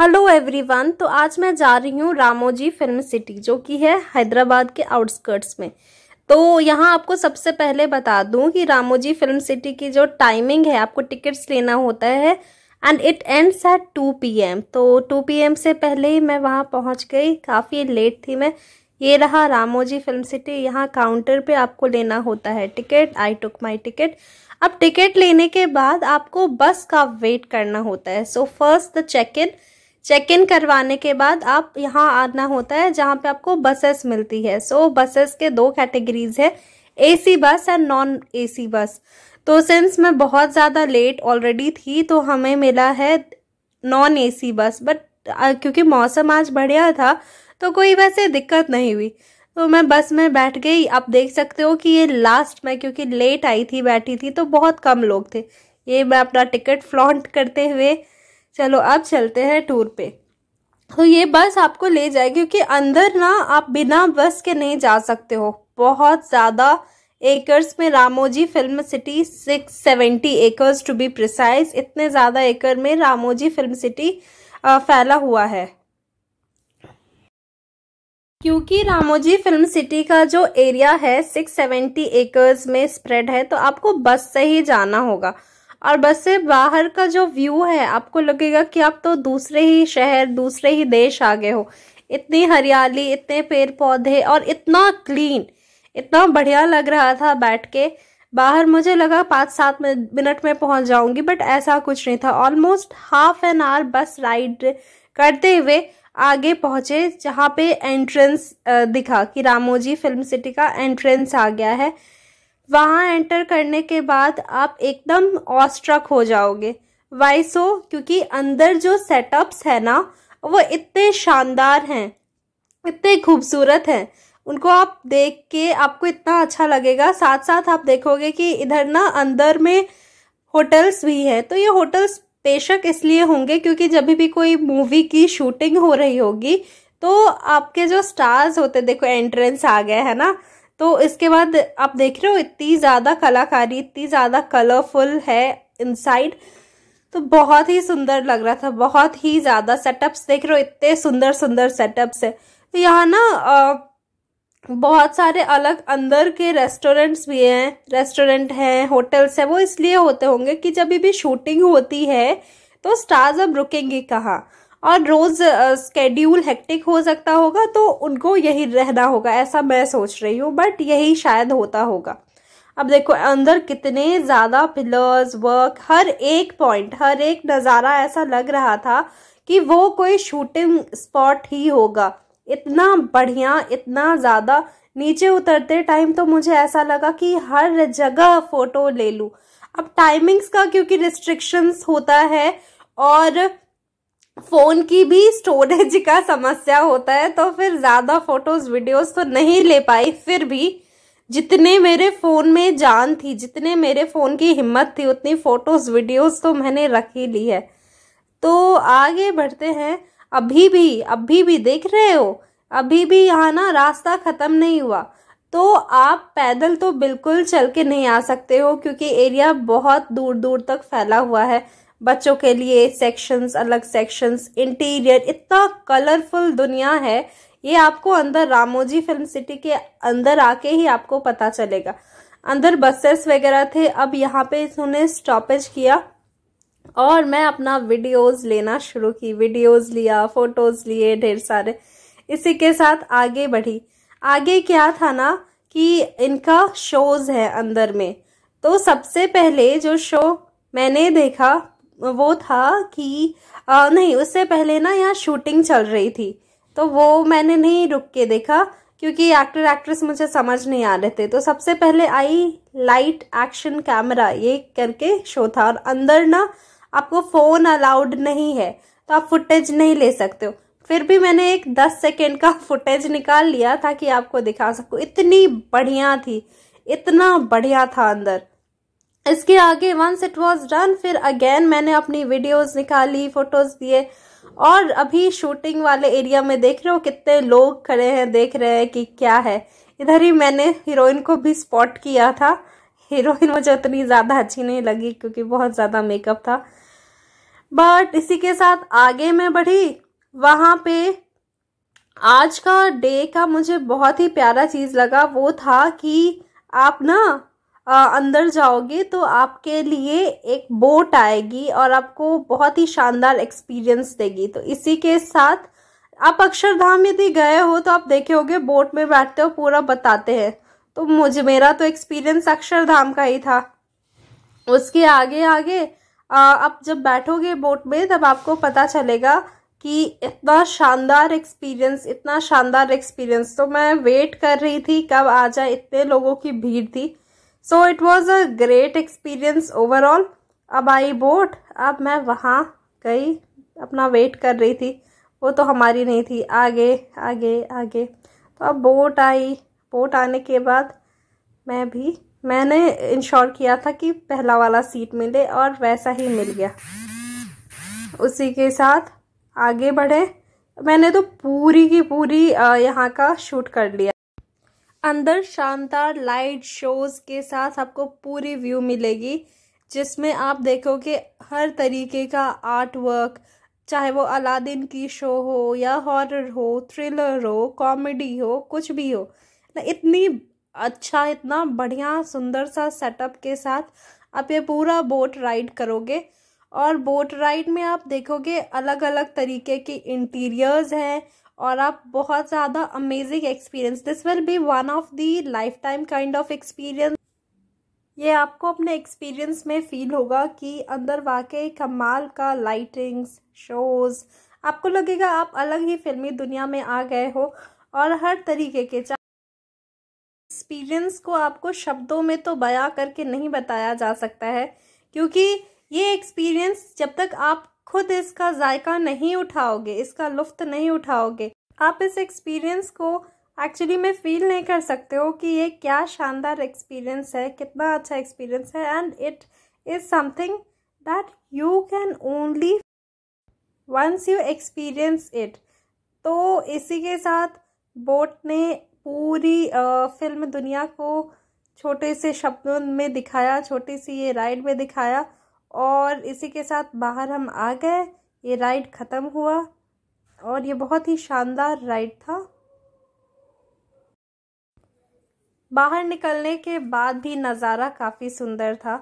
hello everyone तो आज मैं जा रही हूँ रामोजी फिल्म सिटी जो कि है हैदराबाद के आउटस्कर्ट्स में तो यहाँ आपको सबसे पहले बता दूँ कि रामोजी फिल्म सिटी की जो टाइमिंग है आपको टिकट्स लेना होता है and it ends at two P M तो टू पी एम से पहले ही मैं वहाँ पहुँच गई काफ़ी लेट थी मैं ये रहा रामोजी फिल्म सिटी यहाँ काउंटर पे आपको लेना होता है ticket I took my ticket अब टिकट लेने के बाद आपको बस का वेट करना होता है so first the check in check in करवाने के बाद आप यहाँ आना होता है जहाँ पे आपको बसेस मिलती है सो so, बसेस के दो कैटेगरीज है AC bus and non AC bus तो सिंस मैं बहुत ज़्यादा लेट ऑलरेडी थी तो हमें मिला है नॉन एसी बस बट क्योंकि मौसम आज बढ़िया था तो कोई वैसे दिक्कत नहीं हुई तो मैं बस में बैठ गई आप देख सकते हो कि ये लास्ट में क्योंकि लेट आई थी बैठी थी तो बहुत कम लोग थे ये मैं अपना टिकट फ्लॉन्ट करते हुए चलो अब चलते हैं टूर पे तो ये बस आपको ले जाएगी क्योंकि अंदर ना आप बिना बस के नहीं जा सकते हो बहुत ज़्यादा एकर्स में Ramoji film city six seventy acres to be precise इतने ज़्यादा एकड़ में रामोजी फिल्म सिटी फैला हुआ है क्योंकि रामोजी फिल्म सिटी का जो एरिया है 670 एकर्स में स्प्रेड है तो आपको बस से ही जाना होगा और बस से बाहर का जो व्यू है आपको लगेगा कि आप तो दूसरे ही शहर दूसरे ही देश आ गए हो इतनी हरियाली इतने पेड़ पौधे और इतना क्लीन इतना बढ़िया लग रहा था बैठ के बाहर मुझे लगा पाँच सात मिनट में पहुंच जाऊंगी बट ऐसा कुछ नहीं था almost half an hour bus ride करते हुए आगे पहुंचे जहाँ पे एंट्रेंस दिखा कि रामोजी फिल्म सिटी का एंट्रेंस आ गया है वहाँ एंटर करने के बाद आप एकदम ऑस्ट्रक हो जाओगे वाई सो क्योंकि अंदर जो सेटअप्स है ना वो इतने शानदार हैं इतने खूबसूरत हैं उनको आप देख के आपको इतना अच्छा लगेगा साथ साथ आप देखोगे कि इधर ना अंदर में होटल्स भी हैं तो ये होटल्स बेशक इसलिए होंगे क्योंकि जब भी कोई मूवी की शूटिंग हो रही होगी तो आपके जो स्टार्स होते देखो एंट्रेंस आ गए है ना तो इसके बाद आप देख रहे हो इतनी ज़्यादा कलाकारी इतनी ज़्यादा कलरफुल है इनसाइड तो बहुत ही सुंदर लग रहा था बहुत ही ज़्यादा सेटअप्स देख रहे हो इतने सुंदर सुंदर सेटअप्स है तो यहाँ ना बहुत सारे अलग अंदर के रेस्टोरेंट्स भी हैं रेस्टोरेंट हैं होटल्स हैं वो इसलिए होते होंगे कि जब भी शूटिंग होती है तो स्टार्स अब रुकेंगे कहाँ और रोज़ स्केड्यूल हेक्टिक हो सकता होगा तो उनको यही रहना होगा ऐसा मैं सोच रही हूँ बट यही शायद होता होगा अब देखो अंदर कितने ज़्यादा पिलर्स वर्क हर एक पॉइंट हर एक नज़ारा ऐसा लग रहा था कि वो कोई शूटिंग स्पॉट ही होगा इतना बढ़िया इतना ज़्यादा नीचे उतरते टाइम तो मुझे ऐसा लगा कि हर जगह फ़ोटो ले लूँ अब टाइमिंग्स का क्योंकि रिस्ट्रिक्शंस होता है और फोन की भी स्टोरेज का समस्या होता है तो फिर ज्यादा फोटोज वीडियोस तो नहीं ले पाई फिर भी जितने मेरे फोन में जान थी जितने मेरे फोन की हिम्मत थी उतनी फोटोज वीडियोस तो मैंने रख ही ली है तो आगे बढ़ते हैं अभी भी अभी भी देख रहे हो अभी भी यहाँ ना रास्ता ख़त्म नहीं हुआ तो आप पैदल तो बिल्कुल चल के नहीं आ सकते हो क्योंकि एरिया बहुत दूर दूर तक फैला हुआ है बच्चों के लिए सेक्शंस अलग सेक्शंस इंटीरियर इतना कलरफुल दुनिया है ये आपको अंदर रामोजी फिल्म सिटी के अंदर आके ही आपको पता चलेगा अंदर बसेस वगैरह थे अब यहाँ पे इन्होंने स्टॉपेज किया और मैं अपना वीडियोस लेना शुरू की वीडियोस लिया फोटोज लिए ढेर सारे इसी के साथ आगे बढ़ी आगे क्या था ना कि इनका शोज है अंदर में तो सबसे पहले जो शो मैंने देखा वो था कि आ, नहीं उससे पहले ना यहाँ शूटिंग चल रही थी तो वो मैंने नहीं रुक के देखा क्योंकि एक्टर एक्ट्रेस मुझे समझ नहीं आ रहे थे तो सबसे पहले आई लाइट एक्शन कैमरा ये करके शो था और अंदर ना आपको फ़ोन अलाउड नहीं है तो आप फुटेज नहीं ले सकते हो फिर भी मैंने एक दस सेकेंड का फुटेज निकाल लिया ताकि आपको दिखा सकूँ इतनी बढ़िया थी इतना बढ़िया था अंदर इसके आगे वंस इट वॉज डन फिर अगेन मैंने अपनी वीडियोस निकाली फोटोज दिए और अभी शूटिंग वाले एरिया में देख रहे हो कितने लोग खड़े हैं देख रहे हैं कि क्या है इधर ही मैंने हीरोइन को भी स्पॉट किया था हीरोइन मुझे उतनी ज़्यादा अच्छी नहीं लगी क्योंकि बहुत ज़्यादा मेकअप था बट इसी के साथ आगे मैं बढ़ी वहाँ पे आज का डे का मुझे बहुत ही प्यारा चीज़ लगा वो था कि आप ना अंदर जाओगे तो आपके लिए एक बोट आएगी और आपको बहुत ही शानदार एक्सपीरियंस देगी तो इसी के साथ आप अक्षरधाम यदि गए हो तो आप देखे होगे बोट में बैठते हो पूरा बताते हैं तो मुझे मेरा तो एक्सपीरियंस अक्षरधाम का ही था उसके आगे आगे आप जब बैठोगे बोट में तब आपको पता चलेगा कि इतना शानदार एक्सपीरियंस इतना शानदार एक्सपीरियंस तो मैं वेट कर रही थी कब आ जाए इतने लोगों की भीड़ थी so it was a great experience overall अब आई बोट अब मैं वहाँ गई अपना वेट कर रही थी वो तो हमारी नहीं थी आगे आगे आगे तो अब बोट आई बोट आने के बाद मैं भी मैंने इंश्योर किया था कि पहला वाला सीट मिले और वैसा ही मिल गया उसी के साथ आगे बढ़े मैंने तो पूरी की पूरी यहाँ का शूट कर लिया अंदर शानदार लाइट शोज़ के साथ आपको पूरी व्यू मिलेगी जिसमें आप देखोगे हर तरीके का आर्ट वर्क चाहे वो अलादीन की शो हो या हॉरर हो थ्रिलर हो कॉमेडी हो कुछ भी हो ना इतनी अच्छा इतना बढ़िया सुंदर सा सेटअप के साथ आप ये पूरा बोट राइड करोगे और बोट राइड में आप देखोगे अलग अलग तरीके के इंटीरियर्स हैं और आप बहुत ज़्यादा amazing experience this will be one of the life time kind of experience ये आपको अपने एक्सपीरियंस में फील होगा कि अंदर वाकई कमाल का लाइटिंग्स शोज़ आपको लगेगा आप अलग ही फिल्मी दुनिया में आ गए हो और हर तरीके के एक्सपीरियंस को आपको शब्दों में तो बयां करके नहीं बताया जा सकता है क्योंकि ये एक्सपीरियंस जब तक आप खुद इसका जायका नहीं उठाओगे इसका लुफ्त नहीं उठाओगे आप इस एक्सपीरियंस को एक्चुअली में फील नहीं कर सकते हो कि ये क्या शानदार एक्सपीरियंस है कितना अच्छा एक्सपीरियंस है and it is something that you can only once you experience it तो इसी के साथ बोट ने पूरी फिल्म दुनिया को छोटे से शब्दों में दिखाया छोटी सी ये राइड में दिखाया और इसी के साथ बाहर हम आ गए ये राइड ख़त्म हुआ और ये बहुत ही शानदार राइड था बाहर निकलने के बाद भी नज़ारा काफ़ी सुंदर था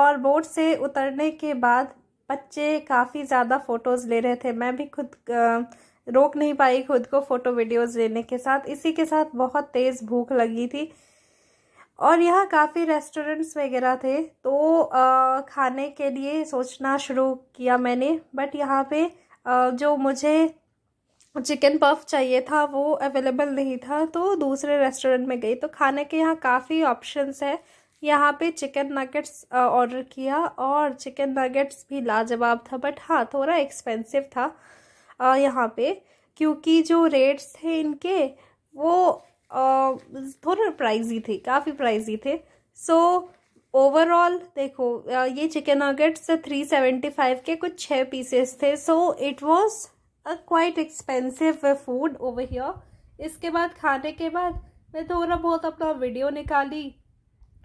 और बोट से उतरने के बाद बच्चे काफ़ी ज़्यादा फ़ोटोज़ ले रहे थे मैं भी खुद रोक नहीं पाई खुद को फ़ोटो वीडियोज़ लेने के साथ इसी के साथ बहुत तेज़ भूख लगी थी और यहाँ काफ़ी रेस्टोरेंट्स वगैरह थे तो आ, खाने के लिए सोचना शुरू किया मैंने बट यहाँ पे आ, जो मुझे चिकन पफ चाहिए था वो अवेलेबल नहीं था तो दूसरे रेस्टोरेंट में गई तो खाने के यहाँ काफ़ी ऑप्शंस है यहाँ पे चिकन नगेट्स ऑर्डर किया और चिकन नगेट्स भी लाजवाब था बट हाँ थोड़ा एक्सपेंसिव था यहाँ पे क्योंकि जो रेट्स थे इनके वो थोड़ा प्राइजी थे काफ़ी प्राइजी थे सो ओवरऑल देखो ये chicken nuggets three seventy five के कुछ छः पीसेस थे so it was a quite expensive food over here इसके बाद खाने के बाद मैं थोड़ा बहुत अपना वीडियो निकाली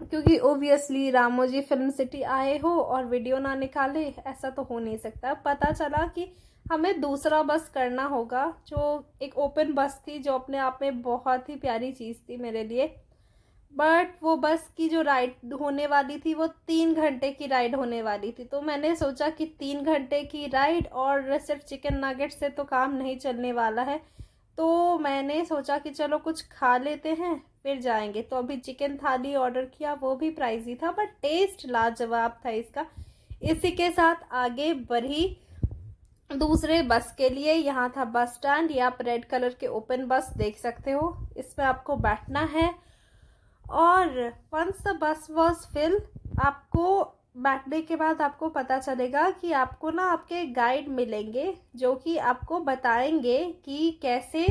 क्योंकि ओबियसली रामोजी फिल्म सिटी आए हो और वीडियो ना निकाले ऐसा तो हो नहीं सकता पता चला कि हमें दूसरा बस करना होगा जो एक ओपन बस थी जो अपने आप में बहुत ही प्यारी चीज़ थी मेरे लिए बट वो बस की जो राइड होने वाली थी वो तीन घंटे की राइड होने वाली थी तो मैंने सोचा कि तीन घंटे की राइड और सिर्फ चिकन नागेट से तो काम नहीं चलने वाला है तो मैंने सोचा कि चलो कुछ खा लेते हैं फिर जाएंगे तो अभी चिकन थाली ऑर्डर किया वो भी प्राइजी था बट टेस्ट लाजवाब था इसका इसी के साथ आगे बढ़ी दूसरे बस के लिए यहाँ था बस स्टैंड या आप रेड कलर के ओपन बस देख सकते हो इसमें आपको बैठना है और once the bus was fill आपको बैठने के बाद आपको पता चलेगा कि आपको ना आपके गाइड मिलेंगे जो कि आपको बताएंगे कि कैसे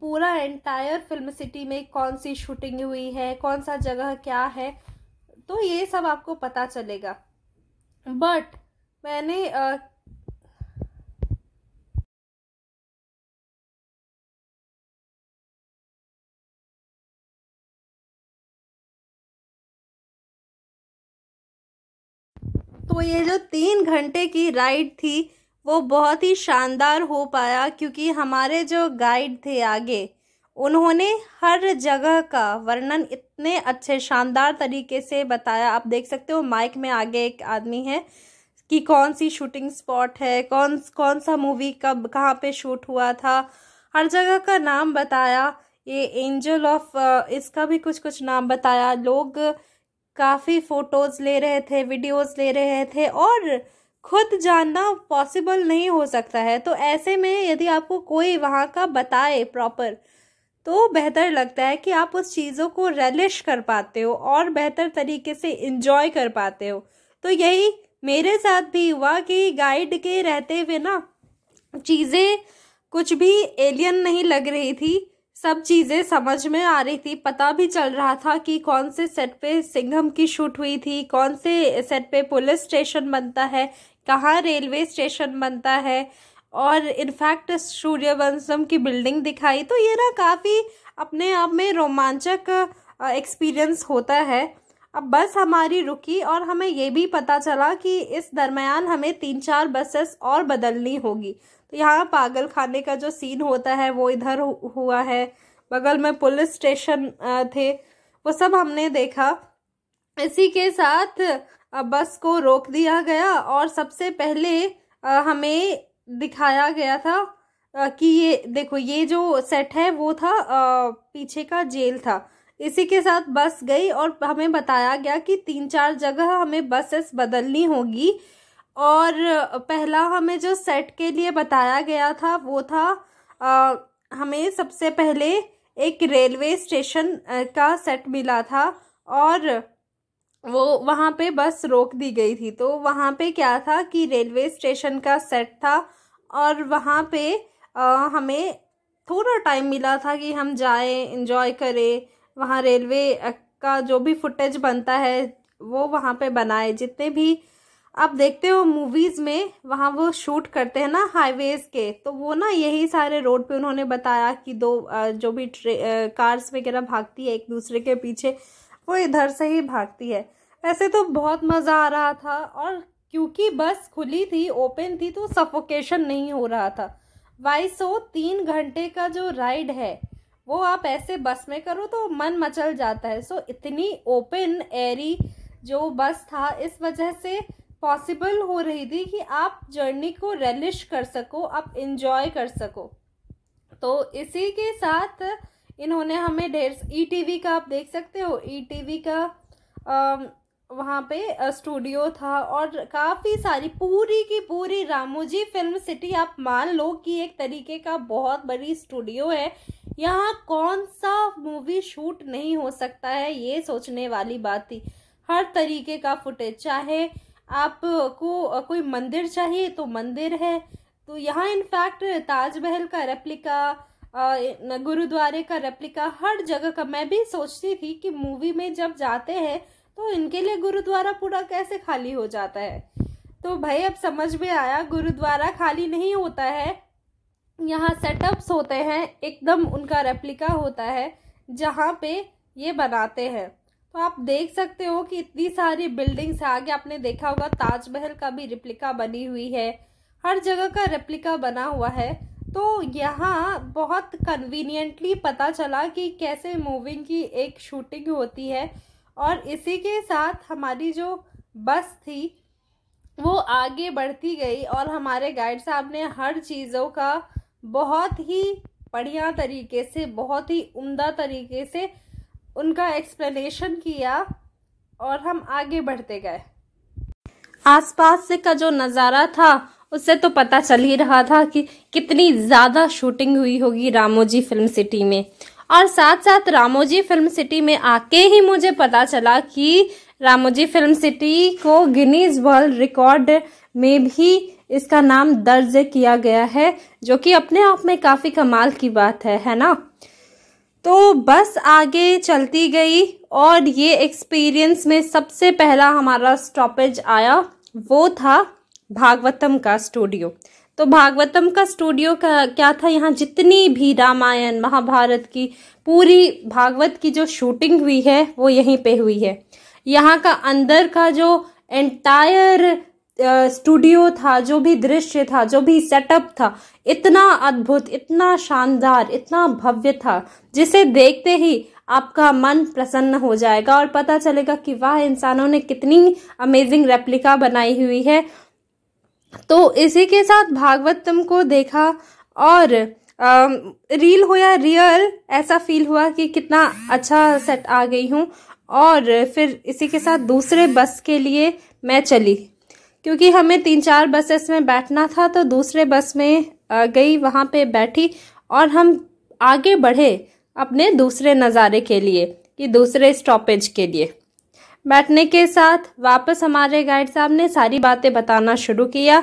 पूरा एंटायर फिल्म सिटी में कौन सी शूटिंग हुई है कौन सा जगह क्या है तो ये सब आपको पता चलेगा बट मैंने तो ये जो तीन घंटे की राइड थी वो बहुत ही शानदार हो पाया क्योंकि हमारे जो गाइड थे आगे उन्होंने हर जगह का वर्णन इतने अच्छे शानदार तरीके से बताया आप देख सकते हो माइक में आगे एक आदमी है कि कौन सी शूटिंग स्पॉट है कौन कौन सा मूवी कब कहाँ पे शूट हुआ था हर जगह का नाम बताया ये एंजल ऑफ इसका भी कुछ कुछ नाम बताया लोग काफ़ी फ़ोटोज़ ले रहे थे वीडियोज़ ले रहे थे और खुद जानना पॉसिबल नहीं हो सकता है तो ऐसे में यदि आपको कोई वहाँ का बताए प्रॉपर तो बेहतर लगता है कि आप उस चीज़ों को रेलिश कर पाते हो और बेहतर तरीके से इन्जॉय कर पाते हो तो यही मेरे साथ भी हुआ कि गाइड के रहते हुए ना चीज़ें कुछ भी एलियन नहीं लग रही थी सब चीज़ें समझ में आ रही थी पता भी चल रहा था कि कौन से सेट पे सिंघम की शूट हुई थी कौन से सेट पे पुलिस स्टेशन बनता है कहाँ रेलवे स्टेशन बनता है और इनफैक्ट सूर्यवंशम की बिल्डिंग दिखाई तो ये ना काफ़ी अपने आप में रोमांचक एक्सपीरियंस होता है अब बस हमारी रुकी और हमें ये भी पता चला कि इस दरमियान हमें तीन चार बसेस और बदलनी होगी तो यहाँ पागल खाने का जो सीन होता है वो इधर हुआ है बगल में पुलिस स्टेशन थे वो सब हमने देखा इसी के साथ बस को रोक दिया गया और सबसे पहले हमें दिखाया गया था कि ये देखो ये जो सेट है वो था पीछे का जेल था इसी के साथ बस गई और हमें बताया गया कि तीन चार जगह हमें बसेस बदलनी होगी और पहला हमें जो सेट के लिए बताया गया था वो था आ, हमें सबसे पहले एक रेलवे स्टेशन का सेट मिला था और वो वहाँ पे बस रोक दी गई थी तो वहाँ पे क्या था कि रेलवे स्टेशन का सेट था और वहाँ पे आ, हमें थोड़ा टाइम मिला था कि हम जाएं इन्जॉय करें वहाँ रेलवे का जो भी फुटेज बनता है वो वहाँ पे बनाए जितने भी आप देखते हो मूवीज में वहाँ वो शूट करते हैं ना हाईवेज के तो वो ना यही सारे रोड पे उन्होंने बताया कि दो जो भी ट्रे कार्स वगैरह भागती है एक दूसरे के पीछे वो इधर से ही भागती है वैसे तो बहुत मज़ा आ रहा था और क्योंकि बस खुली थी ओपन थी तो सफोकेशन नहीं हो रहा था वाइसो तीन घंटे का जो राइड है वो आप ऐसे बस में करो तो मन मचल जाता है सो इतनी ओपन एरी जो बस था इस वजह से पॉसिबल हो रही थी कि आप जर्नी को रेलिश कर सको आप इंजॉय कर सको तो इसी के साथ इन्होंने हमें ढेर ई टी e का आप देख सकते हो ई e टी का आ, वहाँ पे स्टूडियो था और काफ़ी सारी पूरी की पूरी रामोजी फिल्म सिटी आप मान लो कि एक तरीके का बहुत बड़ी स्टूडियो है यहाँ कौन सा मूवी शूट नहीं हो सकता है ये सोचने वाली बात थी हर तरीके का फुटेज चाहे आपको कोई मंदिर चाहिए तो मंदिर है तो यहाँ इनफैक्ट ताजमहल का रेप्लिका गुरुद्वारे का रेप्लिका हर जगह का मैं भी सोचती थी कि मूवी में जब जाते हैं तो इनके लिए गुरुद्वारा पूरा कैसे खाली हो जाता है तो भाई अब समझ में आया गुरुद्वारा खाली नहीं होता है यहाँ सेटअप्स होते हैं एकदम उनका रेप्लिका होता है जहाँ पे ये बनाते हैं तो आप देख सकते हो कि इतनी सारी बिल्डिंग्स आगे आपने देखा होगा ताजमहल का भी रिप्लिका बनी हुई है हर जगह का रिप्लिका बना हुआ है तो यहाँ बहुत कन्वीनियंटली पता चला कि कैसे मूविंग की एक शूटिंग होती है और इसी के साथ हमारी जो बस थी वो आगे बढ़ती गई और हमारे गाइड साहब ने हर चीज़ों का बहुत ही बढ़िया तरीके से बहुत ही उम्दा तरीके से उनका एक्सप्लेनेशन किया और हम आगे बढ़ते गए आसपास से का जो नज़ारा था उससे तो पता चल ही रहा था कि कितनी ज़्यादा शूटिंग हुई होगी रामोजी फिल्म सिटी में और साथ साथ रामोजी फिल्म सिटी में आके ही मुझे पता चला कि रामोजी फिल्म सिटी को गिनीज वर्ल्ड रिकॉर्ड में भी इसका नाम दर्ज किया गया है जो कि अपने आप में काफ़ी कमाल की बात है है ना तो बस आगे चलती गई और ये एक्सपीरियंस में सबसे पहला हमारा स्टॉपेज आया वो था भागवतम का स्टूडियो तो भागवतम का स्टूडियो का क्या था यहाँ जितनी भी रामायण महाभारत की पूरी भागवत की जो शूटिंग हुई है वो यहीं पे हुई है यहाँ का अंदर का जो एंटायर स्टूडियो था जो भी दृश्य था जो भी सेटअप था इतना अद्भुत इतना शानदार इतना भव्य था जिसे देखते ही आपका मन प्रसन्न हो जाएगा और पता चलेगा कि वह इंसानों ने कितनी अमेजिंग रेप्लिका बनाई हुई है तो इसी के साथ भागवतम को देखा और आ, रील हो या रियल ऐसा फील हुआ कि कितना अच्छा सेट आ गई हूँ और फिर इसी के साथ दूसरे बस के लिए मैं चली क्योंकि हमें तीन चार बसेस में बैठना था तो दूसरे बस में गई वहाँ पे बैठी और हम आगे बढ़े अपने दूसरे नज़ारे के लिए कि दूसरे स्टॉपेज के लिए बैठने के साथ वापस हमारे गाइड साहब ने सारी बातें बताना शुरू किया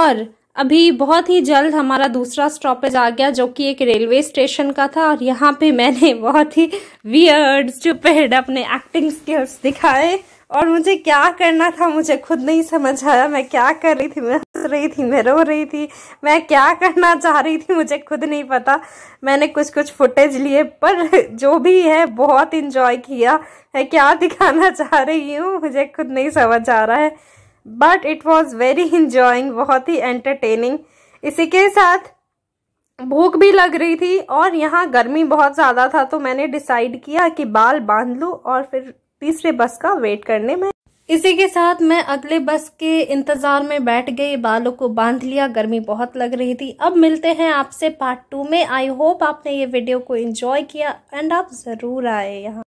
और अभी बहुत ही जल्द हमारा दूसरा स्टॉपेज आ गया जो कि एक रेलवे स्टेशन का था और यहाँ पे मैंने बहुत ही वियर्ड चुपेड अपने एक्टिंग स्किल्स दिखाए और मुझे क्या करना था मुझे खुद नहीं समझ आया मैं क्या कर रही थी मैं हंस रही थी मैं रो रही थी मैं क्या करना चाह रही थी मुझे खुद नहीं पता मैंने कुछ कुछ फुटेज लिए पर जो भी है बहुत इंजॉय किया मैं क्या दिखाना चाह रही हूँ मुझे खुद नहीं समझ आ रहा है but it was very enjoying बहुत ही एंटरटेनिंग इसी के साथ भूख भी लग रही थी और यहाँ गर्मी बहुत ज़्यादा था तो मैंने डिसाइड किया कि बाल बांध लूँ और फिर तीसरे बस का वेट करने में इसी के साथ मैं अगले बस के इंतजार में बैठ गई बालों को बांध लिया गर्मी बहुत लग रही थी अब मिलते हैं आपसे पार्ट टू में आई होप आपने ये वीडियो को एंजॉय किया एंड आप ज़रूर आए यहाँ